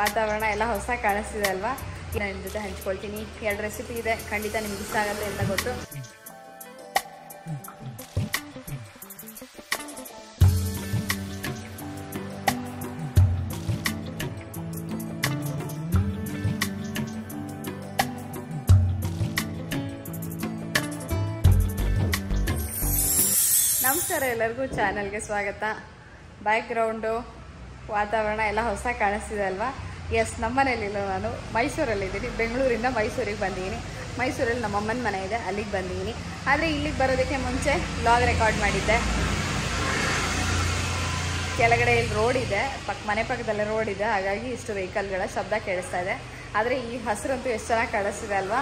ವಾತಾವರಣ ಎಲ್ಲ ಹೊಸ ಕಾಣಿಸ್ತಿದೆ ಅಲ್ವಾ ನಾನು ಜೊತೆ ಹಂಚ್ಕೊಳ್ತೀನಿ ಎರಡು ರೆಸಿಪಿ ಇದೆ ಖಂಡಿತ ನಿಮ್ಗೆ ಇಷ್ಟ ಆಗುತ್ತೆ ಅಂತ ಗೊತ್ತು ನಮಸ್ಕಾರ ಎಲ್ಲರಿಗೂ ಚಾನಲ್ಗೆ ಸ್ವಾಗತ ಬ್ಯಾಕ್ಗ್ರೌಂಡು ವಾತಾವರಣ ಎಲ್ಲ ಹೊಸ ಕಾಣಿಸ್ತಿದೆ ಅಲ್ವಾ ಎಸ್ ನಮ್ಮನೇಲಿಲ್ಲ ನಾನು ಮೈಸೂರಲ್ಲಿದ್ದೀನಿ ಬೆಂಗಳೂರಿಂದ ಮೈಸೂರಿಗೆ ಬಂದಿದ್ದೀನಿ ಮೈಸೂರಲ್ಲಿ ನಮ್ಮಮ್ಮನ ಮನೆ ಇದೆ ಅಲ್ಲಿಗೆ ಬಂದಿದ್ದೀನಿ ಆದರೆ ಇಲ್ಲಿಗೆ ಬರೋದಕ್ಕೆ ಮುಂಚೆ ವ್ಲಾಗ್ ರೆಕಾರ್ಡ್ ಮಾಡಿದ್ದೆ ಕೆಳಗಡೆ ಇಲ್ಲಿ ರೋಡ್ ಇದೆ ಪಕ್ಕ ಮನೆ ಪಕ್ಕದಲ್ಲೇ ರೋಡ್ ಇದೆ ಹಾಗಾಗಿ ಇಷ್ಟು ವೆಹಿಕಲ್ಗಳ ಶಬ್ದ ಕೇಳಿಸ್ತಾ ಇದೆ ಆದರೆ ಈ ಹಸಿರಂತೂ ಎಷ್ಟು ಚೆನ್ನಾಗಿ ಕಾಣಿಸ್ತಿದೆ ಅಲ್ವಾ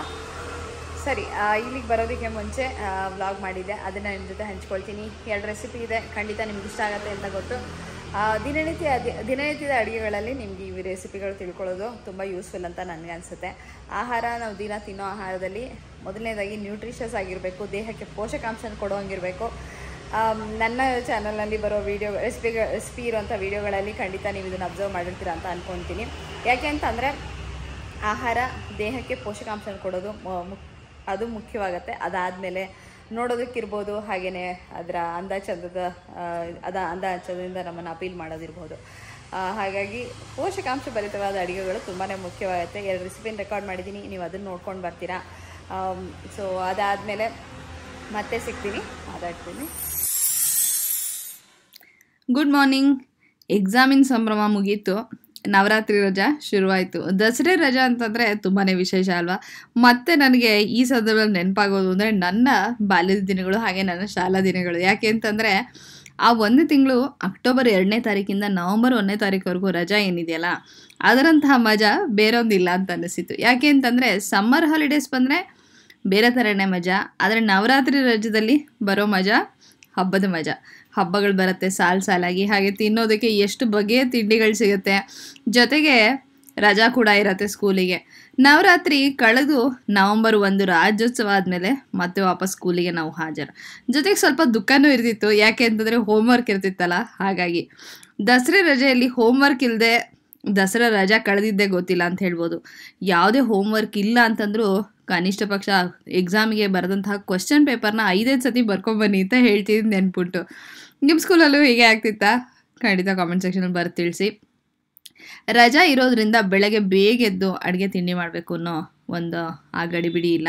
ಸರಿ ಇಲ್ಲಿಗೆ ಬರೋದಕ್ಕೆ ಮುಂಚೆ ವ್ಲಾಗ್ ಮಾಡಿದ್ದೆ ಅದನ್ನು ನಿಮ್ಮ ಜೊತೆ ಹಂಚ್ಕೊಳ್ತೀನಿ ಎರಡು ರೆಸಿಪಿ ಇದೆ ಖಂಡಿತ ನಿಮ್ಗೆ ಇಷ್ಟ ಆಗುತ್ತೆ ಅಂತ ಗೊತ್ತು ದಿನನಿತ್ಯ ದಿನನಿತ್ಯದ ಅಡುಗೆಗಳಲ್ಲಿ ನಿಮಗೆ ಈ ರೆಸಿಪಿಗಳು ತಿಳ್ಕೊಳ್ಳೋದು ತುಂಬ ಯೂಸ್ಫುಲ್ ಅಂತ ನನಗೆ ಅನಿಸುತ್ತೆ ಆಹಾರ ನಾವು ದಿನ ತಿನ್ನೋ ಆಹಾರದಲ್ಲಿ ಮೊದಲನೇದಾಗಿ ನ್ಯೂಟ್ರಿಷಸ್ ಆಗಿರಬೇಕು ದೇಹಕ್ಕೆ ಪೋಷಕಾಂಶನ ಕೊಡೋ ನನ್ನ ಚಾನಲ್ನಲ್ಲಿ ಬರೋ ವೀಡಿಯೋ ರೆಸಿಪಿ ರೆಸಿಪಿ ಇರುವಂಥ ವೀಡಿಯೋಗಳಲ್ಲಿ ಖಂಡಿತ ನೀವು ಇದನ್ನು ಅಬ್ಸರ್ವ್ ಮಾಡಿರ್ತೀರ ಅಂತ ಅಂದ್ಕೊತೀನಿ ಯಾಕೆ ಅಂತಂದರೆ ಆಹಾರ ದೇಹಕ್ಕೆ ಪೋಷಕಾಂಶನ ಕೊಡೋದು ಅದು ಮುಖ್ಯವಾಗುತ್ತೆ ಅದಾದಮೇಲೆ ನೋಡೋದಕ್ಕಿರ್ಬೋದು ಹಾಗೆಯೇ ಅದರ ಅಂದ ಚಂದದ ಅದ ಅಂದ ಚಂದದಿಂದ ನಮ್ಮನ್ನು ಅಪೀಲ್ ಮಾಡೋದಿರ್ಬೋದು ಹಾಗಾಗಿ ಪೋಷಕಾಂಶ ಭರಿತವಾದ ಅಡುಗೆಗಳು ತುಂಬಾ ಮುಖ್ಯವಾಗುತ್ತೆ ಎರಡು ರೆಸಿಪಿನ ರೆಕಾರ್ಡ್ ಮಾಡಿದ್ದೀನಿ ನೀವು ಅದನ್ನು ನೋಡ್ಕೊಂಡು ಬರ್ತೀರಾ ಸೊ ಅದಾದಮೇಲೆ ಮತ್ತೆ ಸಿಗ್ತೀನಿ ಮಾತಾಡ್ತೀನಿ ಗುಡ್ ಮಾರ್ನಿಂಗ್ ಎಕ್ಸಾಮಿನ ಸಂಭ್ರಮ ಮುಗೀತು ನವರಾತ್ರಿ ರಜಾ ಶುರುವಾಯಿತು ದಸರೆ ರಜಾ ಅಂತಂದರೆ ತುಂಬಾ ವಿಶೇಷ ಅಲ್ವಾ ಮತ್ತೆ ನನಗೆ ಈ ಸಂದರ್ಭದಲ್ಲಿ ನೆನಪಾಗೋದು ಅಂದರೆ ನನ್ನ ಬಾಲ್ಯದ ದಿನಗಳು ಹಾಗೆ ನನ್ನ ಶಾಲಾ ದಿನಗಳು ಯಾಕೆ ಅಂತಂದರೆ ಆ ಒಂದು ತಿಂಗಳು ಅಕ್ಟೋಬರ್ ಎರಡನೇ ತಾರೀಕಿಂದ ನವಂಬರ್ ಒಂದನೇ ತಾರೀಕುವರೆಗೂ ರಜಾ ಏನಿದೆಯಲ್ಲ ಅದರಂತಹ ಮಜಾ ಬೇರೊಂದಿಲ್ಲ ಅಂತ ಅನ್ನಿಸಿತು ಯಾಕೆ ಅಂತಂದರೆ ಸಮ್ಮರ್ ಹಾಲಿಡೇಸ್ ಬಂದರೆ ಬೇರೆ ಥರನೇ ಮಜಾ ಆದರೆ ನವರಾತ್ರಿ ರಜದಲ್ಲಿ ಬರೋ ಮಜಾ ಹಬ್ಬದ ಮಜಾ ಹಬ್ಬಗಳು ಬರುತ್ತೆ ಸಾಲು ಸಾಲಾಗಿ ಹಾಗೆ ತಿನ್ನೋದಕ್ಕೆ ಎಷ್ಟು ಬಗೆಯ ತಿಂಡಿಗಳು ಸಿಗುತ್ತೆ ಜೊತೆಗೆ ರಜಾ ಕೂಡ ಇರುತ್ತೆ ಸ್ಕೂಲಿಗೆ ನವರಾತ್ರಿ ಕಳೆದು ನವಂಬರ್ ಒಂದು ರಾಜ್ಯೋತ್ಸವ ಆದಮೇಲೆ ಮತ್ತೆ ವಾಪಸ್ ಸ್ಕೂಲಿಗೆ ನಾವು ಹಾಜರು ಜೊತೆಗೆ ಸ್ವಲ್ಪ ದುಃಖನೂ ಇರ್ತಿತ್ತು ಯಾಕೆ ಅಂತಂದರೆ ಹೋಮ್ವರ್ಕ್ ಇರ್ತಿತ್ತಲ್ಲ ಹಾಗಾಗಿ ದಸರಾ ರಜೆಯಲ್ಲಿ ಹೋಮ್ವರ್ಕ್ ಇಲ್ಲದೆ ದಸರಾ ರಜಾ ಕಳೆದಿದ್ದೇ ಗೊತ್ತಿಲ್ಲ ಅಂತ ಹೇಳ್ಬೋದು ಯಾವುದೇ ಹೋಮ್ವರ್ಕ್ ಇಲ್ಲ ಅಂತಂದರೂ ಕನಿಷ್ಠ ಪಕ್ಷ ಎಕ್ಸಾಮಿಗೆ ಬರೆದಂತಹ ಕ್ವಶನ್ ಪೇಪರ್ನ ಐದೈದು ಸತಿ ಬರ್ಕೊಂಬನ್ನಿ ಅಂತ ಹೇಳ್ತೀನಿ ನೆನ್ಪಿಟ್ಟು ನಿಮ್ಮ ಸ್ಕೂಲಲ್ಲೂ ಹೀಗೆ ಆಗ್ತಿತ್ತಾ ಖಂಡಿತ ಕಾಮೆಂಟ್ ಸೆಕ್ಷನಲ್ಲಿ ಬರ್ತ ತಿಳಿಸಿ ರಜಾ ಇರೋದ್ರಿಂದ ಬೆಳಗ್ಗೆ ಬೇಗ ಎದ್ದು ಅಡುಗೆ ತಿಂಡಿ ಮಾಡಬೇಕು ಅನ್ನೋ ಒಂದು ಆ ಗಡಿಬಿಡಿ ಇಲ್ಲ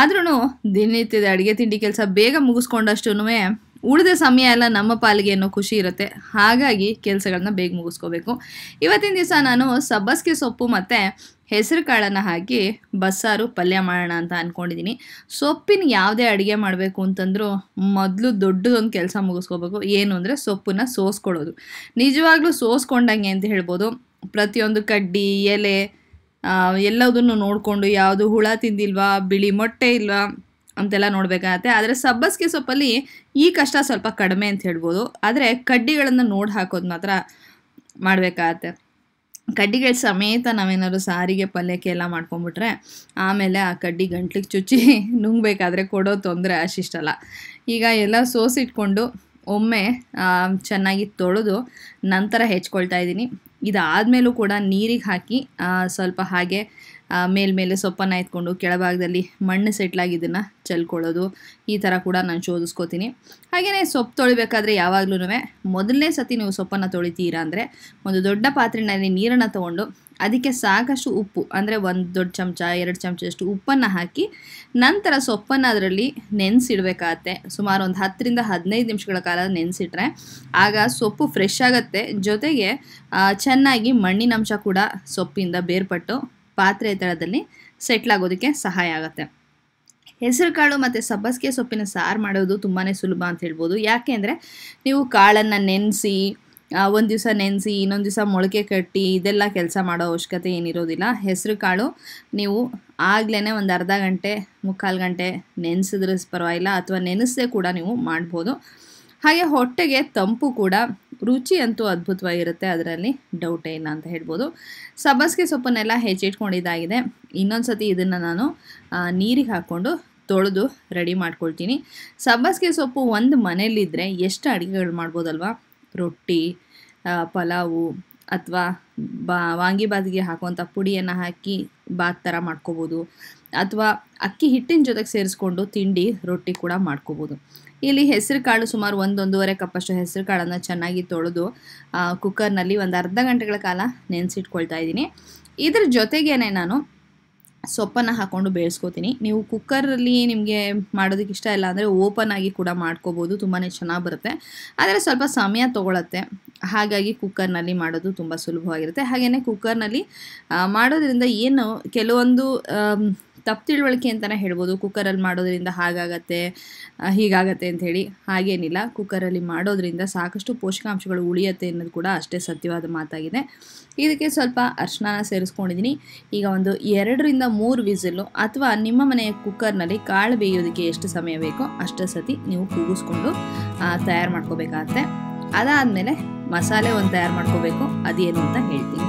ಆದ್ರೂ ದಿನನಿತ್ಯದ ಅಡುಗೆ ತಿಂಡಿ ಕೆಲಸ ಬೇಗ ಮುಗಿಸ್ಕೊಂಡಷ್ಟು ಉಳಿದ ಸಮಯ ಎಲ್ಲ ನಮ್ಮ ಪಾಲಿಗೆ ಅನ್ನೋ ಖುಷಿ ಇರುತ್ತೆ ಹಾಗಾಗಿ ಕೆಲಸಗಳನ್ನ ಬೇಗ ಮುಗಿಸ್ಕೋಬೇಕು ಇವತ್ತಿನ ದಿವಸ ನಾನು ಸಬ್ಬಸ್ಗೆ ಸೊಪ್ಪು ಮತ್ತು ಹೆಸರು ಕಾಳನ್ನು ಹಾಕಿ ಬಸ್ಸಾರು ಪಲ್ಯ ಮಾಡೋಣ ಅಂತ ಅಂದ್ಕೊಂಡಿದ್ದೀನಿ ಸೊಪ್ಪಿನ ಯಾವುದೇ ಅಡುಗೆ ಮಾಡಬೇಕು ಅಂತಂದರೂ ಮೊದಲು ದೊಡ್ಡದೊಂದು ಕೆಲಸ ಮುಗಿಸ್ಕೋಬೇಕು ಏನು ಅಂದರೆ ಸೊಪ್ಪನ್ನು ಸೋಸ್ಕೊಡೋದು ನಿಜವಾಗ್ಲೂ ಸೋಸ್ಕೊಂಡಂಗೆ ಅಂತ ಹೇಳ್ಬೋದು ಪ್ರತಿಯೊಂದು ಕಡ್ಡಿ ಎಲೆ ಎಲ್ಲದನ್ನು ನೋಡಿಕೊಂಡು ಯಾವುದು ಹುಳ ತಿಂದಿಲ್ವಾ ಬಿಳಿ ಮೊಟ್ಟೆ ಇಲ್ವಾ ಅಂತೆಲ್ಲ ನೋಡಬೇಕಾಗತ್ತೆ ಆದರೆ ಸಬ್ಬಸ್ಗೆ ಸೊಪ್ಪಲ್ಲಿ ಈ ಕಷ್ಟ ಸ್ವಲ್ಪ ಕಡಿಮೆ ಅಂತ ಹೇಳ್ಬೋದು ಆದರೆ ಕಡ್ಡಿಗಳನ್ನು ನೋಡಿ ಹಾಕೋದು ಮಾತ್ರ ಮಾಡಬೇಕಾಗತ್ತೆ ಕಡ್ಡಿಗಳ ಸಮೇತ ನಾವೇನಾದ್ರು ಸಾರಿಗೆ ಪಲ್ಯಕ್ಕೆ ಎಲ್ಲ ಮಾಡ್ಕೊಂಡ್ಬಿಟ್ರೆ ಆಮೇಲೆ ಆ ಕಡ್ಡಿ ಗಂಟ್ಲಿಗೆ ಚುಚ್ಚಿ ನುಂಗಬೇಕಾದ್ರೆ ಕೊಡೋ ತೊಂದರೆ ಅಷ್ಟಿಷ್ಟಲ್ಲ ಈಗ ಎಲ್ಲ ಸೋಸಿಟ್ಕೊಂಡು ಒಮ್ಮೆ ಚೆನ್ನಾಗಿ ತೊಳೆದು ನಂತರ ಹೆಚ್ಕೊಳ್ತಾ ಇದ್ದೀನಿ ಇದಾದ ಮೇಲೂ ಕೂಡ ನೀರಿಗೆ ಹಾಕಿ ಸ್ವಲ್ಪ ಹಾಗೆ ಮೇಲ್ಮೇಲೆ ಸೊಪ್ಪನ್ನು ಎತ್ಕೊಂಡು ಕೆಳಭಾಗದಲ್ಲಿ ಮಣ್ಣು ಇದನ್ನು ಚೆಲ್ಕೊಳ್ಳೋದು ಈ ಥರ ಕೂಡ ನಾನು ಶೋಧಿಸ್ಕೋತೀನಿ ಹಾಗೆಯೇ ಸೊಪ್ಪು ತೊಳಿಬೇಕಾದ್ರೆ ಯಾವಾಗ್ಲೂ ಮೊದಲನೇ ಸತಿ ನೀವು ಸೊಪ್ಪನ್ನು ತೊಳಿತೀರಾ ಅಂದರೆ ಒಂದು ದೊಡ್ಡ ಪಾತ್ರೆಯಲ್ಲಿ ನೀರನ್ನು ತೊಗೊಂಡು ಅದಕ್ಕೆ ಸಾಕಷ್ಟು ಉಪ್ಪು ಅಂದರೆ ಒಂದು ದೊಡ್ಡ ಚಮಚ ಎರಡು ಚಮಚದಷ್ಟು ಉಪ್ಪನ್ನು ಹಾಕಿ ನಂತರ ಸೊಪ್ಪನ್ನು ಅದರಲ್ಲಿ ನೆನೆಸಿಡ್ಬೇಕಾಗತ್ತೆ ಸುಮಾರು ಒಂದು ಹತ್ತರಿಂದ ಹದಿನೈದು ನಿಮಿಷಗಳ ಕಾಲ ನೆನೆಸಿಟ್ರೆ ಆಗ ಸೊಪ್ಪು ಫ್ರೆಶ್ ಆಗುತ್ತೆ ಜೊತೆಗೆ ಚೆನ್ನಾಗಿ ಮಣ್ಣಿನಂಶ ಕೂಡ ಸೊಪ್ಪಿಂದ ಬೇರ್ಪಟ್ಟು ಪಾತ್ರೆ ಸೆಟ್ಲ್ ಆಗೋದಕ್ಕೆ ಸಹಾಯ ಆಗುತ್ತೆ ಹೆಸರು ಕಾಳು ಮತ್ತು ಸಬ್ಬಸಿಗೆ ಸೊಪ್ಪಿನ ಸಾರು ಮಾಡೋದು ತುಂಬಾ ಸುಲಭ ಅಂತ ಹೇಳ್ಬೋದು ಯಾಕೆ ಅಂದರೆ ನೀವು ಕಾಳನ್ನು ನೆನೆಸಿ ಒಂದು ದಿವಸ ನೆನೆಸಿ ಇನ್ನೊಂದು ದಿವಸ ಮೊಳಕೆ ಕಟ್ಟಿ ಇದೆಲ್ಲ ಕೆಲಸ ಮಾಡೋ ಅವಶ್ಯಕತೆ ಏನಿರೋದಿಲ್ಲ ಹೆಸರು ಕಾಳು ನೀವು ಆಗಲೇ ಒಂದು ಅರ್ಧ ಗಂಟೆ ಮುಕ್ಕಾಲು ಗಂಟೆ ನೆನೆಸಿದ್ರೆ ಪರವಾಗಿಲ್ಲ ಅಥವಾ ನೆನೆಸದೆ ಕೂಡ ನೀವು ಮಾಡ್ಬೋದು ಹಾಗೆ ಹೊಟ್ಟೆಗೆ ತಂಪು ಕೂಡ ರುಚಿ ಅಂತೂ ಅದ್ಭುತವಾಗಿರುತ್ತೆ ಅದರಲ್ಲಿ ಡೌಟೇ ಇಲ್ಲ ಅಂತ ಹೇಳ್ಬೋದು ಸಬ್ಬಸಿಗೆ ಸೊಪ್ಪನ್ನೆಲ್ಲ ಹೆಚ್ಚಿಟ್ಕೊಂಡಿದ್ದಾಗಿದೆ ಇನ್ನೊಂದು ಸತಿ ಇದನ್ನು ನಾನು ನೀರಿಗೆ ಹಾಕ್ಕೊಂಡು ತೊಳೆದು ರೆಡಿ ಮಾಡ್ಕೊಳ್ತೀನಿ ಸಬ್ಬಸಿಗೆ ಸೊಪ್ಪು ಒಂದು ಮನೇಲಿದ್ದರೆ ಎಷ್ಟು ಅಡುಗೆಗಳು ಮಾಡ್ಬೋದಲ್ವಾ ರೊಟ್ಟಿ ಪಲಾವು ಅಥವಾ ಬಾ ವಾಂಗಿಬಾತಿಗೆ ಹಾಕುವಂಥ ಪುಡಿಯನ್ನು ಹಾಕಿ ಬಾತ್ ಥರ ಮಾಡ್ಕೋಬೋದು ಅಥವಾ ಅಕ್ಕಿ ಹಿಟ್ಟಿನ ಜೊತೆಗೆ ಸೇರಿಸ್ಕೊಂಡು ತಿಂಡಿ ರೊಟ್ಟಿ ಕೂಡ ಮಾಡ್ಕೋಬೋದು ಇಲ್ಲಿ ಹೆಸರು ಕಾಳು ಸುಮಾರು ಒಂದೊಂದೂವರೆ ಕಪ್ಪಷ್ಟು ಹೆಸರು ಕಾಳನ್ನು ಚೆನ್ನಾಗಿ ತೊಳೆದು ಕುಕ್ಕರ್ನಲ್ಲಿ ಒಂದು ಅರ್ಧ ಗಂಟೆಗಳ ಕಾಲ ನೆನೆಸಿಟ್ಕೊಳ್ತಾ ಇದ್ದೀನಿ ಇದ್ರ ಜೊತೆಗೇ ನಾನು ಸೊಪ್ಪನ್ನು ಹಾಕ್ಕೊಂಡು ಬೇಯಿಸ್ಕೋತೀನಿ ನೀವು ಕುಕ್ಕರಲ್ಲಿ ನಿಮಗೆ ಮಾಡೋದಕ್ಕೆ ಇಷ್ಟ ಇಲ್ಲ ಅಂದರೆ ಓಪನ್ ಆಗಿ ಕೂಡ ಮಾಡ್ಕೋಬೋದು ತುಂಬಾ ಚೆನ್ನಾಗಿ ಬರುತ್ತೆ ಆದರೆ ಸ್ವಲ್ಪ ಸಮಯ ತೊಗೊಳತ್ತೆ ಹಾಗಾಗಿ ಕುಕ್ಕರ್ನಲ್ಲಿ ಮಾಡೋದು ತುಂಬ ಸುಲಭವಾಗಿರುತ್ತೆ ಹಾಗೆಯೇ ಕುಕ್ಕರ್ನಲ್ಲಿ ಮಾಡೋದ್ರಿಂದ ಏನು ಕೆಲವೊಂದು ತಪ್ಪು ತಿಳುವಳಿಕೆ ಅಂತಲೇ ಹೇಳ್ಬೋದು ಕುಕ್ಕರಲ್ಲಿ ಮಾಡೋದ್ರಿಂದ ಹಾಗಾಗತ್ತೆ ಹೀಗಾಗತ್ತೆ ಅಂಥೇಳಿ ಹಾಗೇನಿಲ್ಲ ಕುಕ್ಕರಲ್ಲಿ ಮಾಡೋದ್ರಿಂದ ಸಾಕಷ್ಟು ಪೋಷಕಾಂಶಗಳು ಉಳಿಯುತ್ತೆ ಅನ್ನೋದು ಕೂಡ ಅಷ್ಟೇ ಸತ್ಯವಾದ ಮಾತಾಗಿದೆ ಇದಕ್ಕೆ ಸ್ವಲ್ಪ ಅರ್ಶನ ಸೇರಿಸ್ಕೊಂಡಿದ್ದೀನಿ ಈಗ ಒಂದು ಎರಡರಿಂದ ಮೂರು ವಿಸಿಲು ಅಥವಾ ನಿಮ್ಮ ಮನೆಯ ಕುಕ್ಕರ್ನಲ್ಲಿ ಕಾಳು ಬೇಯೋದಕ್ಕೆ ಎಷ್ಟು ಸಮಯ ಬೇಕೋ ಅಷ್ಟು ಸತಿ ನೀವು ಕೂಗಿಸ್ಕೊಂಡು ತಯಾರು ಮಾಡ್ಕೋಬೇಕಾಗತ್ತೆ ಅದಾದಮೇಲೆ ಮಸಾಲೆ ಒಂದು ತಯಾರು ಮಾಡ್ಕೋಬೇಕು ಅದೇನು ಅಂತ ಹೇಳ್ತೀನಿ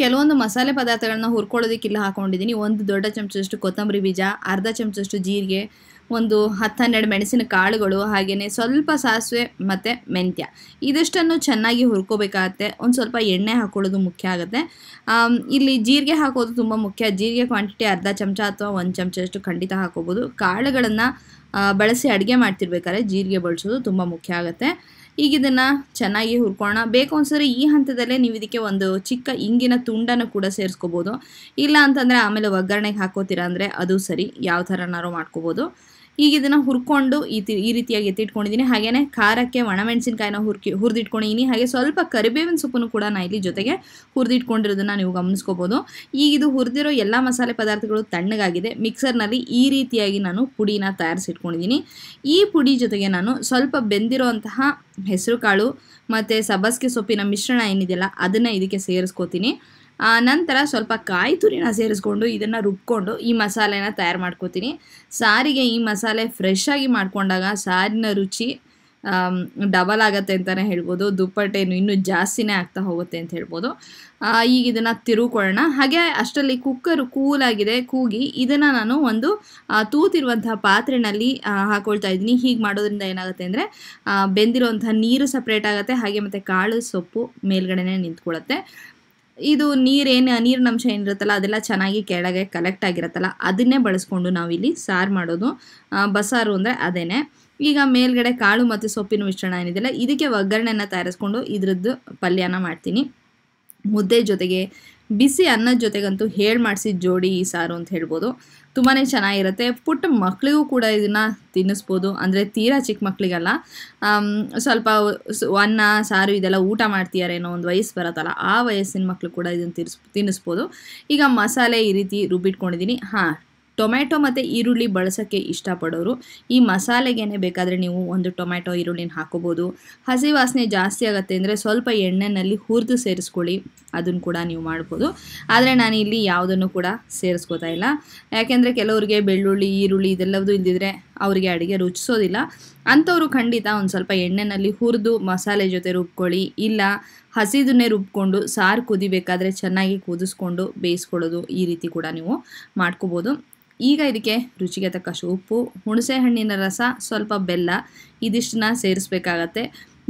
ಕೆಲವೊಂದು ಮಸಾಲೆ ಪದಾರ್ಥಗಳನ್ನ ಹುರ್ಕೊಳ್ಳೋದಕ್ಕಿಲ್ಲ ಹಾಕೊಂಡಿದ್ದೀನಿ ಒಂದು ದೊಡ್ಡ ಚಮಚಷ್ಟು ಕೊತ್ತಂಬರಿ ಬೀಜ ಅರ್ಧ ಚಮಚಷ್ಟು ಜೀರಿಗೆ ಒಂದು ಹತ್ತು ಹನ್ನೆರಡು ಮೆಣಸಿನ ಕಾಳುಗಳು ಹಾಗೆಯೇ ಸ್ವಲ್ಪ ಸಾಸಿವೆ ಮತ್ತು ಮೆಂತ್ಯ ಇದಷ್ಟನ್ನು ಚೆನ್ನಾಗಿ ಹುರ್ಕೋಬೇಕಾಗತ್ತೆ ಒಂದು ಸ್ವಲ್ಪ ಎಣ್ಣೆ ಹಾಕೊಳ್ಳೋದು ಮುಖ್ಯ ಆಗುತ್ತೆ ಇಲ್ಲಿ ಜೀರಿಗೆ ಹಾಕೋದು ತುಂಬ ಮುಖ್ಯ ಜೀರಿಗೆ ಕ್ವಾಂಟಿಟಿ ಅರ್ಧ ಚಮಚ ಅಥವಾ ಒಂದು ಚಮಚಷ್ಟು ಖಂಡಿತ ಹಾಕೋಬೋದು ಕಾಳುಗಳನ್ನು ಬಳಸಿ ಅಡುಗೆ ಮಾಡ್ತಿರ್ಬೇಕಾದ್ರೆ ಜೀರಿಗೆ ಬಳಸೋದು ತುಂಬ ಮುಖ್ಯ ಆಗುತ್ತೆ ಈಗ ಇದನ್ನು ಚೆನ್ನಾಗಿ ಹುರ್ಕೊಳ್ಳೋಣ ಬೇಕು ಅನ್ಸಿದ್ರೆ ಈ ಹಂತದಲ್ಲೇ ನೀವು ಇದಕ್ಕೆ ಒಂದು ಚಿಕ್ಕ ಇಂಗಿನ ತುಂಡನ್ನು ಕೂಡ ಸೇರಿಸ್ಕೋಬೋದು ಇಲ್ಲ ಅಂತಂದರೆ ಆಮೇಲೆ ಒಗ್ಗರಣೆಗೆ ಹಾಕೋತೀರ ಅಂದರೆ ಅದು ಸರಿ ಯಾವ ಥರನಾರು ಮಾಡ್ಕೋಬೋದು ಈಗ ಇದನ್ನು ಹುರ್ಕೊಂಡು ಈ ಈ ರೀತಿಯಾಗಿ ಎತ್ತಿಟ್ಕೊಂಡಿದ್ದೀನಿ ಹಾಗೆಯೇ ಖಾರಕ್ಕೆ ಒಣಮೆಣಸಿನಕಾಯಿನ ಹುರ್ಕಿ ಹುರಿದಿಟ್ಕೊಂಡಿದ್ದೀನಿ ಹಾಗೆ ಸ್ವಲ್ಪ ಕರಿಬೇವಿನ ಸೊಪ್ಪನ್ನು ಕೂಡ ನಾನು ಇಲ್ಲಿ ಜೊತೆಗೆ ಹುರಿದಿಟ್ಕೊಂಡಿರೋದನ್ನು ನೀವು ಗಮನಿಸ್ಕೋಬೋದು ಈಗ ಇದು ಹುರಿದಿರೋ ಎಲ್ಲ ಮಸಾಲೆ ಪದಾರ್ಥಗಳು ತಣ್ಣಗಾಗಿದೆ ಮಿಕ್ಸರ್ನಲ್ಲಿ ಈ ರೀತಿಯಾಗಿ ನಾನು ಪುಡಿನ ತಯಾರಿಸಿಟ್ಕೊಂಡಿದ್ದೀನಿ ಈ ಪುಡಿ ಜೊತೆಗೆ ನಾನು ಸ್ವಲ್ಪ ಬೆಂದಿರೋ ಹೆಸರುಕಾಳು ಮತ್ತು ಸಬಸ್ಗೆ ಸೊಪ್ಪಿನ ಮಿಶ್ರಣ ಏನಿದೆಯಲ್ಲ ಅದನ್ನು ಇದಕ್ಕೆ ಸೇರಿಸ್ಕೋತೀನಿ ನಂತರ ಸ್ವಲ್ಪ ಕಾಯಿ ತುರಿನ ಸೇರಿಸ್ಕೊಂಡು ಇದನ್ನು ರುಬ್ಕೊಂಡು ಈ ಮಸಾಲೆನ ತಯಾರು ಮಾಡ್ಕೋತೀನಿ ಸಾರಿಗೆ ಈ ಮಸಾಲೆ ಫ್ರೆಶ್ ಆಗಿ ಮಾಡಿಕೊಂಡಾಗ ಸಾರಿನ ರುಚಿ ಡಬಲ್ ಆಗುತ್ತೆ ಅಂತಲೇ ಹೇಳ್ಬೋದು ದುಪ್ಪಟ್ಟೇನು ಇನ್ನೂ ಜಾಸ್ತಿನೇ ಆಗ್ತಾ ಹೋಗುತ್ತೆ ಅಂತ ಹೇಳ್ಬೋದು ಈಗ ಇದನ್ನು ತಿರುಕೊಳ್ಳೋಣ ಹಾಗೆ ಅಷ್ಟರಲ್ಲಿ ಕುಕ್ಕರು ಕೂಲಾಗಿದೆ ಕೂಗಿ ಇದನ್ನು ನಾನು ಒಂದು ತೂತಿರುವಂಥ ಪಾತ್ರೆನಲ್ಲಿ ಹಾಕೊಳ್ತಾ ಇದ್ದೀನಿ ಹೀಗೆ ಮಾಡೋದ್ರಿಂದ ಏನಾಗುತ್ತೆ ಅಂದರೆ ಬೆಂದಿರುವಂಥ ನೀರು ಸಪ್ರೇಟ್ ಆಗುತ್ತೆ ಹಾಗೆ ಮತ್ತು ಕಾಳು ಸೊಪ್ಪು ಮೇಲ್ಗಡೆನೇ ನಿಂತ್ಕೊಳ್ಳುತ್ತೆ ಇದು ನೀರೇನು ನೀರಿನ ಅಂಶ ಏನಿರುತ್ತಲ್ಲ ಅದೆಲ್ಲ ಚೆನ್ನಾಗಿ ಕೆಳಗೆ ಕಲೆಕ್ಟ್ ಆಗಿರುತ್ತಲ್ಲ ಅದನ್ನೇ ಬಳಸ್ಕೊಂಡು ನಾವಿಲ್ಲಿ ಸಾರು ಮಾಡೋದು ಬಸಾರು ಅಂದರೆ ಅದೇನೆ ಈಗ ಮೇಲ್ಗಡೆ ಕಾಳು ಮತ್ತು ಸೊಪ್ಪಿನ ಮಿಶ್ರಣ ಏನಿದೆಯಲ್ಲ ಇದಕ್ಕೆ ಒಗ್ಗರಣೆಯನ್ನು ತಯಾರಿಸ್ಕೊಂಡು ಇದ್ರದ್ದು ಪಲ್ಯನ ಮಾಡ್ತೀನಿ ಮುದ್ದೆ ಜೊತೆಗೆ ಬಿಸಿ ಅನ್ನದ ಜೊತೆಗಂತೂ ಹೇಳಿ ಮಾಡಿಸಿ ಜೋಡಿ ಈ ಸಾರು ಅಂತ ಹೇಳ್ಬೋದು ತುಂಬಾ ಚೆನ್ನಾಗಿರುತ್ತೆ ಪುಟ್ಟ ಮಕ್ಕಳಿಗೂ ಕೂಡ ಇದನ್ನು ತಿನ್ನಿಸ್ಬೋದು ಅಂದರೆ ತೀರಾ ಚಿಕ್ಕ ಮಕ್ಕಳಿಗೆಲ್ಲ ಸ್ವಲ್ಪ ಅನ್ನ ಸಾರು ಇದೆಲ್ಲ ಊಟ ಮಾಡ್ತೀಯಾರೇನೋ ಒಂದು ವಯಸ್ಸು ಬರತ್ತಲ್ಲ ಆ ವಯಸ್ಸಿನ ಮಕ್ಕಳು ಕೂಡ ಇದನ್ನು ತಿರ್ಸ್ ತಿನ್ನಿಸ್ಬೋದು ಈಗ ಮಸಾಲೆ ಈ ರೀತಿ ರುಬ್ಬಿಟ್ಕೊಂಡಿದ್ದೀನಿ ಹಾಂ ಟೊಮೆಟೊ ಮತ್ತು ಈರುಳ್ಳಿ ಬಳಸೋಕ್ಕೆ ಇಷ್ಟಪಡೋರು ಈ ಮಸಾಲೆಗೇನೆ ಬೇಕಾದರೆ ನೀವು ಒಂದು ಟೊಮೆಟೊ ಈರುಳ್ಳಿನ ಹಾಕೋಬೋದು ಹಸಿ ವಾಸನೆ ಜಾಸ್ತಿ ಆಗುತ್ತೆ ಅಂದರೆ ಸ್ವಲ್ಪ ಎಣ್ಣೆಯಲ್ಲಿ ಹುರಿದು ಸೇರಿಸ್ಕೊಳ್ಳಿ ಅದನ್ನು ಕೂಡ ನೀವು ಮಾಡ್ಬೋದು ಆದರೆ ನಾನು ಇಲ್ಲಿ ಯಾವುದನ್ನು ಕೂಡ ಸೇರಿಸ್ಕೋತಾ ಇಲ್ಲ ಯಾಕೆಂದರೆ ಕೆಲವರಿಗೆ ಬೆಳ್ಳುಳ್ಳಿ ಈರುಳ್ಳಿ ಇದೆಲ್ಲವೂ ಇಲ್ದಿದ್ರೆ ಅವರಿಗೆ ಅಡುಗೆ ರುಚಿಸೋದಿಲ್ಲ ಅಂಥವ್ರು ಖಂಡಿತ ಒಂದು ಸ್ವಲ್ಪ ಎಣ್ಣೆಯಲ್ಲಿ ಹುರಿದು ಮಸಾಲೆ ಜೊತೆ ರುಬ್ಕೊಳ್ಳಿ ಇಲ್ಲ ಹಸಿದನ್ನೇ ರುಬ್ಕೊಂಡು ಸಾರು ಕುದಿಬೇಕಾದ್ರೆ ಚೆನ್ನಾಗಿ ಕುದಿಸ್ಕೊಂಡು ಬೇಯಿಸ್ಕೊಳ್ಳೋದು ಈ ರೀತಿ ಕೂಡ ನೀವು ಮಾಡ್ಕೋಬೋದು ಈಗ ಇದಕ್ಕೆ ರುಚಿಗೆ ತಕ್ಕಷ್ಟು ಉಪ್ಪು ಹುಣಸೆ ಹಣ್ಣಿನ ರಸ ಸ್ವಲ್ಪ ಬೆಲ್ಲ ಇದಿಷ್ಟನ್ನ ಸೇರಿಸ್ಬೇಕಾಗತ್ತೆ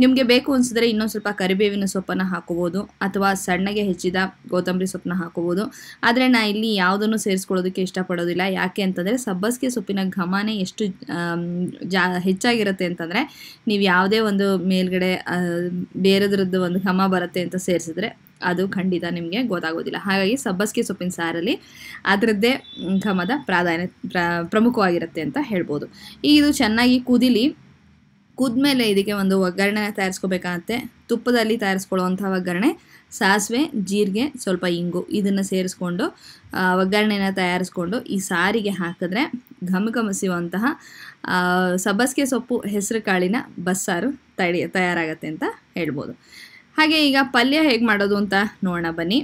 ನಿಮಗೆ ಬೇಕು ಅನಿಸಿದ್ರೆ ಇನ್ನೊಂದು ಸ್ವಲ್ಪ ಕರಿಬೇವಿನ ಸೊಪ್ಪನ್ನು ಹಾಕೋಬೋದು ಅಥವಾ ಸಣ್ಣಗೆ ಹೆಚ್ಚಿದ ಗೋತಂಬರಿ ಸೊಪ್ಪನ್ನ ಹಾಕೋಬೋದು ಆದರೆ ನಾ ಇಲ್ಲಿ ಯಾವುದನ್ನು ಸೇರಿಸ್ಕೊಳ್ಳೋದಕ್ಕೆ ಇಷ್ಟಪಡೋದಿಲ್ಲ ಯಾಕೆ ಅಂತಂದರೆ ಸಬ್ಬಸ್ಗೆ ಸೊಪ್ಪಿನ ಘಮನೇ ಎಷ್ಟು ಜಾ ಹೆಚ್ಚಾಗಿರುತ್ತೆ ಅಂತಂದರೆ ನೀವು ಯಾವುದೇ ಒಂದು ಮೇಲ್ಗಡೆ ಬೇರೆದ್ರದ್ದು ಒಂದು ಘಮ ಬರುತ್ತೆ ಅಂತ ಸೇರಿಸಿದ್ರೆ ಅದು ಖಂಡಿತ ನಿಮಗೆ ಗೊತ್ತಾಗೋದಿಲ್ಲ ಹಾಗಾಗಿ ಸಬ್ಬಸ್ಗೆ ಸೊಪ್ಪಿನ ಸಾರಲ್ಲಿ ಅದರದ್ದೇ ಘಮದ ಪ್ರಾಧಾನ್ಯ ಪ್ರಮುಖವಾಗಿರುತ್ತೆ ಅಂತ ಹೇಳ್ಬೋದು ಈಗ ಇದು ಚೆನ್ನಾಗಿ ಕುದಿಲಿ ಕುದ್ಮೇಲೆ ಇದಕ್ಕೆ ಒಂದು ಒಗ್ಗರಣೆ ತಯಾರಿಸ್ಕೋಬೇಕಾಗತ್ತೆ ತುಪ್ಪದಲ್ಲಿ ತಯಾರಿಸ್ಕೊಳ್ಳುವಂಥ ಒಗ್ಗರಣೆ ಸಾಸಿವೆ ಜೀರಿಗೆ ಸ್ವಲ್ಪ ಇಂಗು ಇದನ್ನು ಸೇರಿಸ್ಕೊಂಡು ಒಗ್ಗರಣೆನ ತಯಾರಿಸ್ಕೊಂಡು ಈ ಸಾರಿಗೆ ಹಾಕಿದ್ರೆ ಘಮ ಘಮಸಿಯುವಂತಹ ಸಬ್ಬಸಿಗೆ ಸೊಪ್ಪು ಹೆಸರು ಕಾಳಿನ ಬಸ್ಸಾರು ತಯಾರಾಗತ್ತೆ ಅಂತ ಹೇಳ್ಬೋದು ಹಾಗೆ ಈಗ ಪಲ್ಯ ಹೇಗೆ ಮಾಡೋದು ಅಂತ ನೋಡೋಣ ಬನ್ನಿ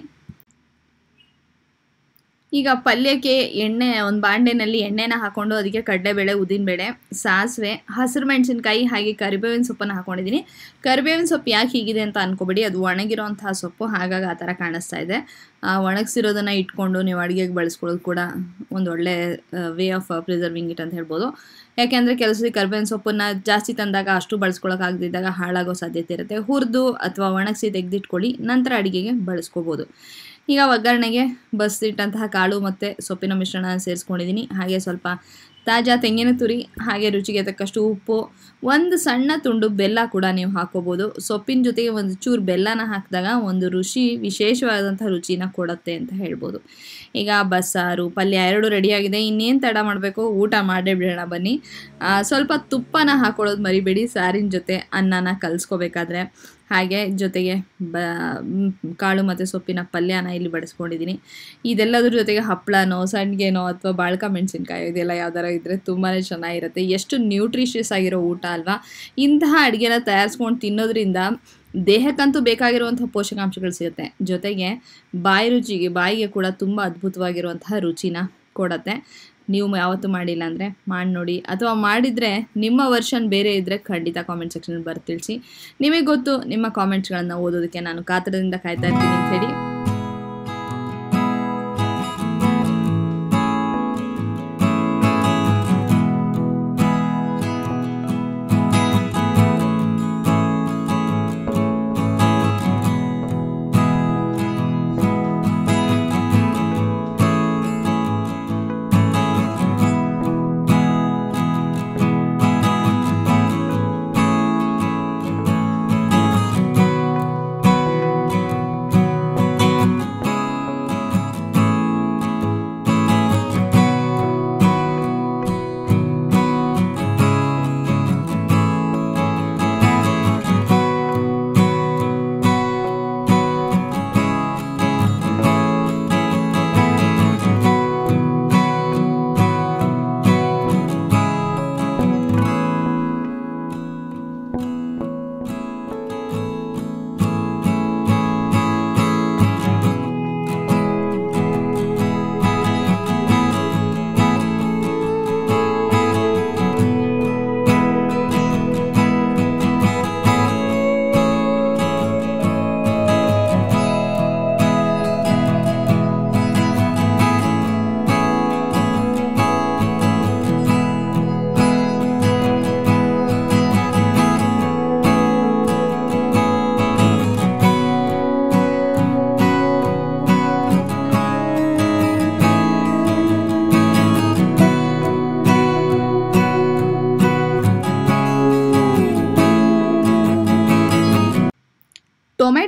ಈಗ ಪಲ್ಯಕ್ಕೆ ಎಣ್ಣೆ ಒಂದು ಬಾಂಡೆನಲ್ಲಿ ಎಣ್ಣೆನ ಹಾಕೊಂಡು ಅದಕ್ಕೆ ಕಡಲೆಬೇಳೆ ಬೇಳೆ ಸಾಸಿವೆ ಹಸಿರು ಮೆಣಸಿನ್ಕಾಯಿ ಹಾಗೆ ಕರಿಬೇವಿನ ಸೊಪ್ಪನ್ನು ಹಾಕೊಂಡಿದ್ದೀನಿ ಕರಿಬೇವಿನ ಸೊಪ್ಪು ಯಾಕೆ ಹೀಗಿದೆ ಅಂತ ಅನ್ಕೋಬೇಡಿ ಅದು ಒಣಗಿರೋಂತಹ ಸೊಪ್ಪು ಹಾಗಾಗಿ ಆ ಥರ ಕಾಣಿಸ್ತಾ ಇದೆ ಒಣಗಿಸಿರೋದನ್ನು ಇಟ್ಕೊಂಡು ನೀವು ಅಡುಗೆಗೆ ಬಳಸ್ಕೊಳ್ಳೋದು ಕೂಡ ಒಂದು ಒಳ್ಳೆ ವೇ ಆಫ್ ಪ್ರಿಸರ್ವಿಂಗ್ ಇಟ್ ಅಂತ ಹೇಳ್ಬೋದು ಯಾಕೆಂದರೆ ಕೆಲಸದ ಕರಿಬೇವಿನ ಸೊಪ್ಪನ್ನು ಜಾಸ್ತಿ ತಂದಾಗ ಅಷ್ಟು ಬಳಸ್ಕೊಳ್ಳೋಕ್ಕಾಗದಿದ್ದಾಗ ಹಾಳಾಗೋ ಸಾಧ್ಯತೆ ಇರುತ್ತೆ ಹುರಿದು ಅಥವಾ ಒಣಗಿಸಿ ತೆಗೆದಿಟ್ಕೊಳ್ಳಿ ನಂತರ ಅಡುಗೆಗೆ ಬಳಸ್ಕೋಬೋದು ಈಗ ಒಗ್ಗರಣೆಗೆ ಬಸ್ಸಿಟ್ಟಂತಹ ಕಾಳು ಮತ್ತು ಸೊಪ್ಪಿನ ಮಿಶ್ರಣ ಸೇರಿಸ್ಕೊಂಡಿದ್ದೀನಿ ಹಾಗೆ ಸ್ವಲ್ಪ ತಾಜಾ ತೆಂಗಿನ ತುರಿ ಹಾಗೆ ರುಚಿಗೆ ತಕ್ಕಷ್ಟು ಉಪ್ಪು ಒಂದು ಸಣ್ಣ ತುಂಡು ಬೆಲ್ಲ ಕೂಡ ನೀವು ಹಾಕೋಬೋದು ಸೊಪ್ಪಿನ ಜೊತೆಗೆ ಒಂದು ಚೂರು ಬೆಲ್ಲನ ಹಾಕಿದಾಗ ಒಂದು ರುಚಿ ವಿಶೇಷವಾದಂಥ ರುಚಿನ ಕೊಡುತ್ತೆ ಅಂತ ಹೇಳ್ಬೋದು ಈಗ ಬಸ್ಸಾರು ಪಲ್ಯ ಎರಡು ರೆಡಿಯಾಗಿದೆ ಇನ್ನೇನು ತಡ ಮಾಡಬೇಕು ಊಟ ಮಾಡೇ ಬಿಡೋಣ ಬನ್ನಿ ಸ್ವಲ್ಪ ತುಪ್ಪನ ಹಾಕೊಳ್ಳೋದು ಮರಿಬೇಡಿ ಸಾರಿನ ಜೊತೆ ಅನ್ನನ ಕಲಿಸ್ಕೋಬೇಕಾದ್ರೆ ಹಾಗೆ ಜೊತೆಗೆ ಬ ಕಾಳು ಮತ್ತು ಸೊಪ್ಪಿನ ಪಲ್ಯನ ಇಲ್ಲಿ ಬಡಿಸ್ಕೊಂಡಿದ್ದೀನಿ ಇದೆಲ್ಲದ್ರ ಜೊತೆಗೆ ಹಪ್ಪಳನೋ ಸಂಡಿಗೆನೋ ಅಥವಾ ಬಾಳ್ಕ ಮೆಣಸಿನ್ಕಾಯಿ ಇದೆಲ್ಲ ಯಾವ್ದಾರ ಇದ್ದರೆ ತುಂಬಾ ಚೆನ್ನಾಗಿರುತ್ತೆ ಎಷ್ಟು ನ್ಯೂಟ್ರಿಷಿಯಸ್ ಆಗಿರೋ ಊಟ ಅಲ್ವಾ ಇಂತಹ ಅಡುಗೆನ ತಯಾರಿಸ್ಕೊಂಡು ತಿನ್ನೋದ್ರಿಂದ ದೇಹಕ್ಕಂತೂ ಬೇಕಾಗಿರುವಂತಹ ಪೋಷಕಾಂಶಗಳು ಸಿಗುತ್ತೆ ಜೊತೆಗೆ ಬಾಯಿ ರುಚಿಗೆ ಬಾಯಿಗೆ ಕೂಡ ತುಂಬ ಅದ್ಭುತವಾಗಿರುವಂತಹ ರುಚಿನ ಕೊಡತ್ತೆ ನೀವು ಯಾವತ್ತೂ ಮಾಡಿಲ್ಲ ಅಂದರೆ ಮಾಡಿ ನೋಡಿ ಅಥವಾ ಮಾಡಿದರೆ ನಿಮ್ಮ ವರ್ಷನ್ ಬೇರೆ ಇದ್ದರೆ ಖಂಡಿತ ಕಾಮೆಂಟ್ ಸೆಕ್ಷನ್ ಬರ್ ನಿಮಗೆ ಗೊತ್ತು ನಿಮ್ಮ ಕಾಮೆಂಟ್ಸ್ಗಳನ್ನು ಓದೋದಕ್ಕೆ ನಾನು ಕಾತರದಿಂದ ಕಾಯ್ತಾ ಇರ್ತೀನಿ ಅಂತ ಹೇಳಿ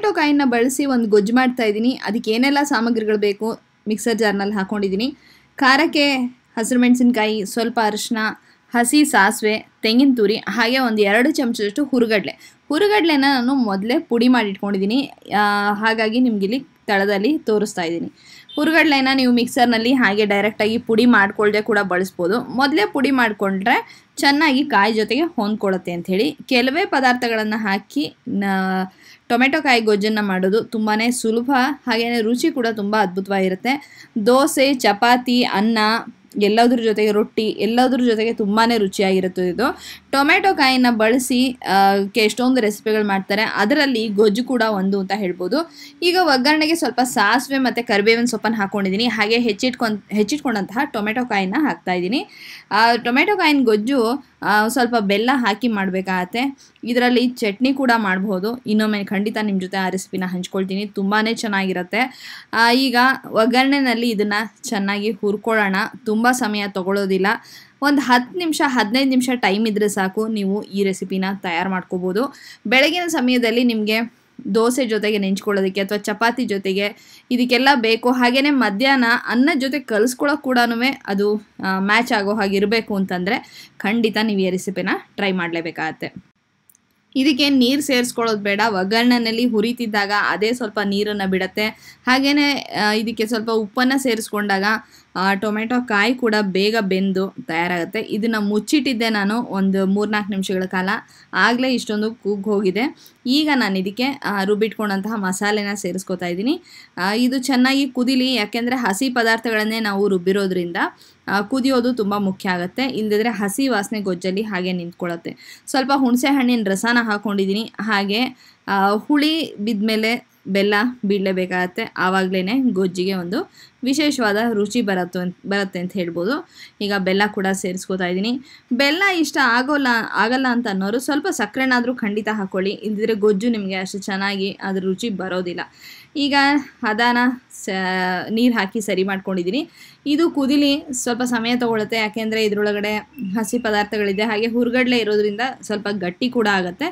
ಟೊಮೆಟೊ ಕಾಯಿನ ಬಳಸಿ ಒಂದು ಗೊಜ್ಜು ಮಾಡ್ತಾ ಇದ್ದೀನಿ ಅದಕ್ಕೆ ಏನೆಲ್ಲ ಸಾಮಗ್ರಿಗಳು ಬೇಕು ಮಿಕ್ಸರ್ ಜಾರ್ನಲ್ಲಿ ಹಾಕೊಂಡಿದ್ದೀನಿ ಖಾರಕ್ಕೆ ಹಸಿರು ಮೆಣಸಿನ್ಕಾಯಿ ಸ್ವಲ್ಪ ಅರಿಶಿನ ಹಸಿ ಸಾಸಿವೆ ತೆಂಗಿನ ತುರಿ ಹಾಗೆ ಒಂದು ಎರಡು ಚಮಚದಷ್ಟು ಹುರುಗಡ್ಲೆ ಹುರುಗಡಲೆನ ನಾನು ಮೊದಲೇ ಪುಡಿ ಮಾಡಿಟ್ಕೊಂಡಿದ್ದೀನಿ ಹಾಗಾಗಿ ನಿಮಗಿಲ್ಲಿ ತಳದಲ್ಲಿ ತೋರಿಸ್ತಾ ಇದ್ದೀನಿ ಹುರುಗಡಲೆನ ನೀವು ಮಿಕ್ಸರ್ನಲ್ಲಿ ಹಾಗೆ ಡೈರೆಕ್ಟಾಗಿ ಪುಡಿ ಮಾಡ್ಕೊಳ್ಳದೆ ಕೂಡ ಬಳಸ್ಬೋದು ಮೊದಲೇ ಪುಡಿ ಮಾಡಿಕೊಂಡ್ರೆ ಚೆನ್ನಾಗಿ ಕಾಯಿ ಜೊತೆಗೆ ಹೊಂದ್ಕೊಳ್ಳುತ್ತೆ ಅಂಥೇಳಿ ಕೆಲವೇ ಪದಾರ್ಥಗಳನ್ನು ಹಾಕಿ ಟೊಮೆಟೊ ಕಾಯಿ ಗೊಜ್ಜನ್ನು ಮಾಡೋದು ತುಂಬಾ ಸುಲಭ ಹಾಗೆಯೇ ರುಚಿ ಕೂಡ ತುಂಬ ಅದ್ಭುತವಾಗಿರುತ್ತೆ ದೋಸೆ ಚಪಾತಿ ಅನ್ನ ಎಲ್ಲದ್ರ ಜೊತೆಗೆ ರೊಟ್ಟಿ ಎಲ್ಲದ್ರ ಜೊತೆಗೆ ತುಂಬಾ ರುಚಿಯಾಗಿರುತ್ತೆ ಇದು ಟೊಮೆಟೊ ಕಾಯಿನ ಬಳಸಿ ಎಷ್ಟೊಂದು ರೆಸಿಪಿಗಳು ಮಾಡ್ತಾರೆ ಅದರಲ್ಲಿ ಗೊಜ್ಜು ಕೂಡ ಒಂದು ಅಂತ ಹೇಳ್ಬೋದು ಈಗ ಒಗ್ಗರಣೆಗೆ ಸ್ವಲ್ಪ ಸಾಸಿವೆ ಮತ್ತು ಕರಿಬೇವಿನ ಸೊಪ್ಪನ್ನು ಹಾಕ್ಕೊಂಡಿದ್ದೀನಿ ಹಾಗೆ ಹೆಚ್ಚಿಟ್ಕೊಂಡು ಹೆಚ್ಚಿಟ್ಕೊಂಡಂತಹ ಟೊಮೆಟೊ ಕಾಯಿನ ಹಾಕ್ತಾಯಿದ್ದೀನಿ ಟೊಮೆಟೊ ಕಾಯಿನ ಗೊಜ್ಜು ಸ್ವಲ್ಪ ಬೆಲ್ಲ ಹಾಕಿ ಮಾಡಬೇಕಾಗತ್ತೆ ಇದರಲ್ಲಿ ಚಟ್ನಿ ಕೂಡ ಮಾಡ್ಬೋದು ಇನ್ನೊಮ್ಮೆ ಖಂಡಿತ ನಿಮ್ಮ ಜೊತೆ ಆ ರೆಸಿಪಿನ ಹಂಚ್ಕೊಳ್ತೀನಿ ತುಂಬಾ ಚೆನ್ನಾಗಿರುತ್ತೆ ಈಗ ಒಗ್ಗರಣೆನಲ್ಲಿ ಇದನ್ನು ಚೆನ್ನಾಗಿ ಹುರ್ಕೊಳ್ಳೋಣ ತುಂಬ ಸಮಯ ತೊಗೊಳ್ಳೋದಿಲ್ಲ ಒಂದು ಹತ್ತು ನಿಮಿಷ ಹದಿನೈದು ನಿಮಿಷ ಟೈಮ್ ಇದ್ದರೆ ಸಾಕು ನೀವು ಈ ರೆಸಿಪಿನ ತಯಾರು ಮಾಡ್ಕೋಬೋದು ಬೆಳಗಿನ ಸಮಯದಲ್ಲಿ ನಿಮಗೆ ದೋಸೆ ಜೊತೆಗೆ ನೆಂಚ್ಕೊಳ್ಳೋದಕ್ಕೆ ಅಥವಾ ಚಪಾತಿ ಜೊತೆಗೆ ಇದಕ್ಕೆಲ್ಲ ಬೇಕು ಹಾಗೆಯೇ ಮಧ್ಯಾಹ್ನ ಅನ್ನ ಜೊತೆ ಕಲಿಸ್ಕೊಳ್ಳೋ ಕೂಡ ಅದು ಮ್ಯಾಚ್ ಆಗೋ ಹಾಗೆ ಇರಬೇಕು ಅಂತಂದರೆ ಖಂಡಿತ ನೀವು ಈ ರೆಸಿಪಿನ ಟ್ರೈ ಮಾಡಲೇಬೇಕಾಗತ್ತೆ ಇದಕ್ಕೆ ನೀರು ಸೇರಿಸ್ಕೊಳ್ಳೋದು ಬೇಡ ಒಗ್ಗರಣೆಯಲ್ಲಿ ಹುರಿತಿದ್ದಾಗ ಅದೇ ಸ್ವಲ್ಪ ನೀರನ್ನು ಬಿಡತ್ತೆ ಹಾಗೆಯೇ ಇದಕ್ಕೆ ಸ್ವಲ್ಪ ಉಪ್ಪನ್ನು ಸೇರಿಸ್ಕೊಂಡಾಗ ಟೊಮೆಟೊ ಕಾಯಿ ಕೂಡ ಬೇಗ ಬೆಂದು ತಯಾರಾಗುತ್ತೆ ಇದನ್ನು ಮುಚ್ಚಿಟ್ಟಿದ್ದೆ ನಾನು ಒಂದು ಮೂರ್ನಾಲ್ಕು ನಿಮಿಷಗಳ ಕಾಲ ಆಗಲೇ ಇಷ್ಟೊಂದು ಕೂಗ್ಗೋಗಿದೆ ಹೋಗಿದೆ ಈಗ ನಾನು ಇದಕ್ಕೆ ರುಬ್ಬಿಟ್ಕೊಂಡಂತಹ ಮಸಾಲೆನ ಸೇರಿಸ್ಕೊತಾ ಇದ್ದೀನಿ ಇದು ಚೆನ್ನಾಗಿ ಕುದಿಲಿ ಯಾಕೆಂದರೆ ಹಸಿ ಪದಾರ್ಥಗಳನ್ನೇ ನಾವು ರುಬ್ಬಿರೋದ್ರಿಂದ ಕುದಿಯೋದು ತುಂಬ ಮುಖ್ಯ ಆಗುತ್ತೆ ಇಲ್ಲದಿದ್ರೆ ಹಸಿ ವಾಸನೆ ಗೊಜ್ಜಲ್ಲಿ ಹಾಗೆ ನಿಂತ್ಕೊಳ್ಳುತ್ತೆ ಸ್ವಲ್ಪ ಹುಣಸೆ ಹಣ್ಣಿನ ರಸನ ಹಾಕ್ಕೊಂಡಿದ್ದೀನಿ ಹಾಗೆ ಹುಳಿ ಬಿದ್ದ ಮೇಲೆ ಬೆಲ್ಲ ಬೀಳಲೇಬೇಕಾಗತ್ತೆ ಆವಾಗಲೇ ಗೊಜ್ಜಿಗೆ ಒಂದು ವಿಶೇಷವಾದ ರುಚಿ ಬರತ್ತೆ ಬರುತ್ತೆ ಅಂತ ಹೇಳ್ಬೋದು ಈಗ ಬೆಲ್ಲ ಕೂಡ ಸೇರಿಸ್ಕೋತಾ ಇದ್ದೀನಿ ಬೆಲ್ಲ ಇಷ್ಟ ಆಗೋಲ್ಲ ಆಗಲ್ಲ ಅಂತ ಅನ್ನೋರು ಸ್ವಲ್ಪ ಸಕ್ಕರೆನಾದರೂ ಖಂಡಿತ ಹಾಕ್ಕೊಳ್ಳಿ ಇಲ್ಲದಿದ್ರೆ ಗೊಜ್ಜು ನಿಮಗೆ ಅಷ್ಟು ಚೆನ್ನಾಗಿ ಅದ್ರ ರುಚಿ ಬರೋದಿಲ್ಲ ಈಗ ಅದನ್ನು ಸ ನೀರು ಹಾಕಿ ಸರಿ ಮಾಡ್ಕೊಂಡಿದ್ದೀನಿ ಇದು ಕುದಿಲಿ ಸ್ವಲ್ಪ ಸಮಯ ತೊಗೊಳುತ್ತೆ ಯಾಕೆಂದರೆ ಇದರೊಳಗಡೆ ಹಸಿ ಪದಾರ್ಥಗಳಿದೆ ಹಾಗೆ ಹುರ್ಗಡ್ಲೆ ಇರೋದ್ರಿಂದ ಸ್ವಲ್ಪ ಗಟ್ಟಿ ಕೂಡ ಆಗುತ್ತೆ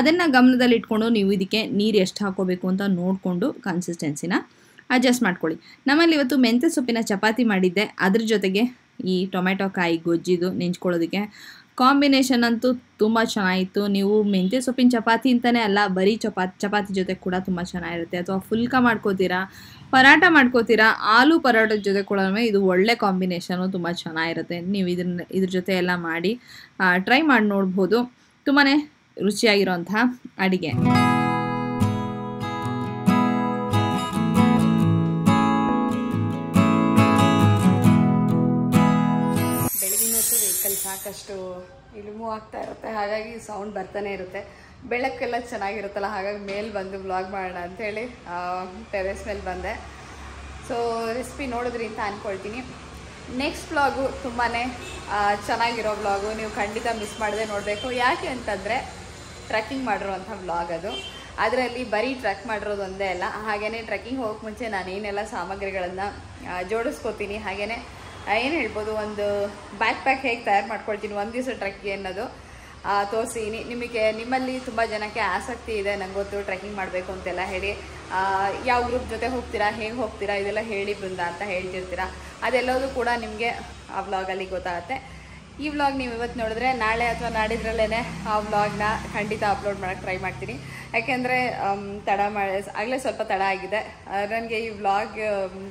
ಅದನ್ನು ಇಟ್ಕೊಂಡು ನೀವು ಇದಕ್ಕೆ ನೀರು ಎಷ್ಟು ಹಾಕೋಬೇಕು ಅಂತ ನೋಡಿಕೊಂಡು ಕನ್ಸಿಸ್ಟೆನ್ಸಿನ ಅಡ್ಜಸ್ಟ್ ಮಾಡ್ಕೊಳ್ಳಿ ನಮ್ಮಲ್ಲಿ ಇವತ್ತು ಮೆಂತ್ಯ ಸೊಪ್ಪಿನ ಚಪಾತಿ ಮಾಡಿದ್ದೆ ಅದ್ರ ಜೊತೆಗೆ ಈ ಟೊಮೆಟೊ ಕಾಯಿ ಗೊಜ್ಜಿದು ನೆಂಚ್ಕೊಳ್ಳೋದಕ್ಕೆ ಕಾಂಬಿನೇಷನ್ ಅಂತೂ ತುಂಬ ಚೆನ್ನಾಗಿತ್ತು ನೀವು ಮೆಂತ್ಯ ಸೊಪ್ಪಿನ ಚಪಾತಿ ಅಂತಲೇ ಅಲ್ಲ ಬರೀ ಚಪಾತಿ ಚಪಾತಿ ಜೊತೆ ಕೂಡ ತುಂಬ ಚೆನ್ನಾಗಿರುತ್ತೆ ಅಥವಾ ಫುಲ್ಕ ಮಾಡ್ಕೋತೀರಾ ಪರಾಟ ಮಾಡ್ಕೋತೀರಾ ಆಲೂ ಪರೋಟದ ಜೊತೆ ಕೂಡ ಇದು ಒಳ್ಳೆ ಕಾಂಬಿನೇಷನು ತುಂಬ ಚೆನ್ನಾಗಿರುತ್ತೆ ನೀವು ಇದನ್ನ ಇದ್ರ ಜೊತೆ ಎಲ್ಲ ಮಾಡಿ ಟ್ರೈ ಮಾಡಿ ನೋಡ್ಬೋದು ತುಂಬಾ ರುಚಿಯಾಗಿರುವಂತಹ ಅಡಿಗೆ ಸಾಕಷ್ಟು ಇಳಿಮು ಆಗ್ತಾ ಇರುತ್ತೆ ಹಾಗಾಗಿ ಸೌಂಡ್ ಬರ್ತಾನೆ ಇರುತ್ತೆ ಬೆಳಕೆಲ್ಲ ಚೆನ್ನಾಗಿರುತ್ತಲ್ಲ ಹಾಗಾಗಿ ಮೇಲ್ ಬಂದು ಬ್ಲಾಗ್ ಮಾಡೋಣ ಅಂತೇಳಿ ಟೆರೆಸ್ ಮೇಲೆ ಬಂದೆ ಸೊ ರೆಸಿಪಿ ನೋಡಿದ್ರಿ ಅಂತ ಅಂದ್ಕೊಳ್ತೀನಿ ನೆಕ್ಸ್ಟ್ ಬ್ಲಾಗು ತುಂಬಾ ಚೆನ್ನಾಗಿರೋ ಬ್ಲಾಗು ನೀವು ಖಂಡಿತ ಮಿಸ್ ಮಾಡದೆ ನೋಡಬೇಕು ಯಾಕೆ ಅಂತಂದರೆ ಟ್ರೆಕ್ಕಿಂಗ್ ಮಾಡಿರುವಂಥ ವ್ಲಾಗ್ ಅದು ಅದರಲ್ಲಿ ಬರೀ ಟ್ರೆಕ್ ಮಾಡಿರೋದು ಒಂದೇ ಅಲ್ಲ ಹಾಗೆಯೇ ಟ್ರೆಕ್ಕಿಂಗ್ ಹೋಗೋಕೆ ಮುಂಚೆ ನಾನು ಏನೆಲ್ಲ ಸಾಮಗ್ರಿಗಳನ್ನು ಜೋಡಿಸ್ಕೋತೀನಿ ಹಾಗೆಯೇ ಏನು ಹೇಳ್ಬೋದು ಒಂದು ಬ್ಯಾಕ್ ಪ್ಯಾಕ್ ಹೇಗೆ ತಯಾರು ಮಾಡ್ಕೊಳ್ತೀನಿ ಒಂದು ದಿವಸ ಟ್ರೆಕ್ಗೆ ಅನ್ನೋದು ತೋರಿಸೀನಿ ನಿಮಗೆ ನಿಮ್ಮಲ್ಲಿ ತುಂಬ ಜನಕ್ಕೆ ಆಸಕ್ತಿ ಇದೆ ನಂಗೆ ಗೊತ್ತು ಟ್ರೆಕ್ಕಿಂಗ್ ಮಾಡಬೇಕು ಅಂತೆಲ್ಲ ಹೇಳಿ ಯಾವ ಗ್ರೂಪ್ ಜೊತೆ ಹೋಗ್ತೀರಾ ಹೇಗೆ ಹೋಗ್ತೀರಾ ಇದೆಲ್ಲ ಹೇಳಿ ಬೃಂದ ಅಂತ ಹೇಳ್ತಿರ್ತೀರಾ ಅದೆಲ್ಲದೂ ಕೂಡ ನಿಮಗೆ ಆ ವ್ಲಾಗಲ್ಲಿ ಗೊತ್ತಾಗುತ್ತೆ ಈ ವ್ಲಾಗ್ ನೀವು ಇವತ್ತು ನೋಡಿದ್ರೆ ನಾಳೆ ಅಥವಾ ನಾಡಿದ್ರಲ್ಲೇ ಆ ವ್ಲಾಗ್ನ ಖಂಡಿತ ಅಪ್ಲೋಡ್ ಮಾಡೋಕ್ಕೆ ಟ್ರೈ ಮಾಡ್ತೀನಿ ಯಾಕೆಂದರೆ ತಡ ಮಾಡಿ ಆಗಲೇ ಸ್ವಲ್ಪ ತಡ ಆಗಿದೆ ನನಗೆ ಈ ವ್ಲಾಗ್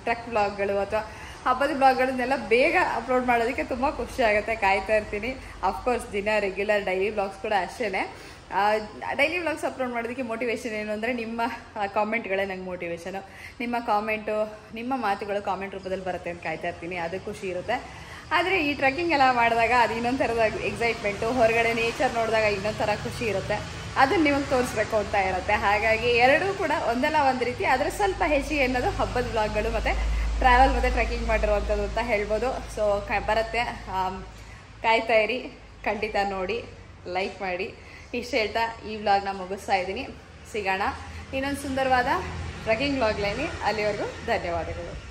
ಟ್ರಕ್ ವ್ಲಾಗ್ಗಳು ಅಥವಾ ಹಬ್ಬದ ಬ್ಲಾಗ್ಗಳನ್ನೆಲ್ಲ ಬೇಗ ಅಪ್ಲೋಡ್ ಮಾಡೋದಕ್ಕೆ ತುಂಬ ಖುಷಿ ಆಗುತ್ತೆ ಕಾಯ್ತಾ ಇರ್ತೀನಿ ಅಫ್ಕೋರ್ಸ್ ದಿನ ರೆಗ್ಯುಲರ್ ಡೈಲಿ ವ್ಲಾಗ್ಸ್ ಕೂಡ ಅಷ್ಟೇ ಡೈಲಿ ವ್ಲಾಗ್ಸ್ ಅಪ್ಲೋಡ್ ಮಾಡೋದಕ್ಕೆ ಮೋಟಿವೇಶನ್ ಏನು ಅಂದರೆ ನಿಮ್ಮ ಕಾಮೆಂಟ್ಗಳೇ ನಂಗೆ ಮೋಟಿವೇಶನು ನಿಮ್ಮ ಕಾಮೆಂಟು ನಿಮ್ಮ ಮಾತುಗಳು ಕಾಮೆಂಟ್ ರೂಪದಲ್ಲಿ ಬರುತ್ತೆ ಅಂತ ಕಾಯ್ತಾ ಇರ್ತೀನಿ ಅದು ಖುಷಿ ಇರುತ್ತೆ ಆದರೆ ಈ ಟ್ರೆಕ್ಕಿಂಗ್ ಎಲ್ಲ ಮಾಡಿದಾಗ ಅದು ಇನ್ನೊಂದು ಥರದ ಎಕ್ಸೈಟ್ಮೆಂಟು ಹೊರಗಡೆ ನೇಚರ್ ನೋಡಿದಾಗ ಇನ್ನೊಂದು ಥರ ಖುಷಿ ಇರುತ್ತೆ ಅದನ್ನು ನಿಮಗೆ ತೋರಿಸ್ಬೇಕು ಅಂತ ಇರುತ್ತೆ ಹಾಗಾಗಿ ಎರಡೂ ಕೂಡ ಒಂದಲ್ಲ ಒಂದು ರೀತಿ ಆದರೆ ಸ್ವಲ್ಪ ಹೆಚ್ಚಿಗೆ ಅನ್ನೋದು ಹಬ್ಬದ ಬ್ಲಾಗ್ಗಳು ಮತ್ತು ಟ್ರಾವೆಲ್ ಮತ್ತು ಟ್ರೆಕ್ಕಿಂಗ್ ಮಾಡಿರುವಂಥದ್ದು ಅಂತ ಹೇಳ್ಬೋದು ಸೊ ಕ ಬರುತ್ತೆ ಕಾಯ್ತಾ ಇರಿ ಖಂಡಿತ ನೋಡಿ ಲೈಕ್ ಮಾಡಿ ಇಷ್ಟು ಹೇಳ್ತಾ ಈ ವ್ಲಾಗ್ನ ಮುಗಿಸ್ತಾ ಇದ್ದೀನಿ ಸಿಗೋಣ ಇನ್ನೊಂದು ಸುಂದರವಾದ ಟ್ರೆಕ್ಕಿಂಗ್ ವ್ಲಾಗ್ಲೇನಿ ಅಲ್ಲಿವರೆಗೂ ಧನ್ಯವಾದಗಳು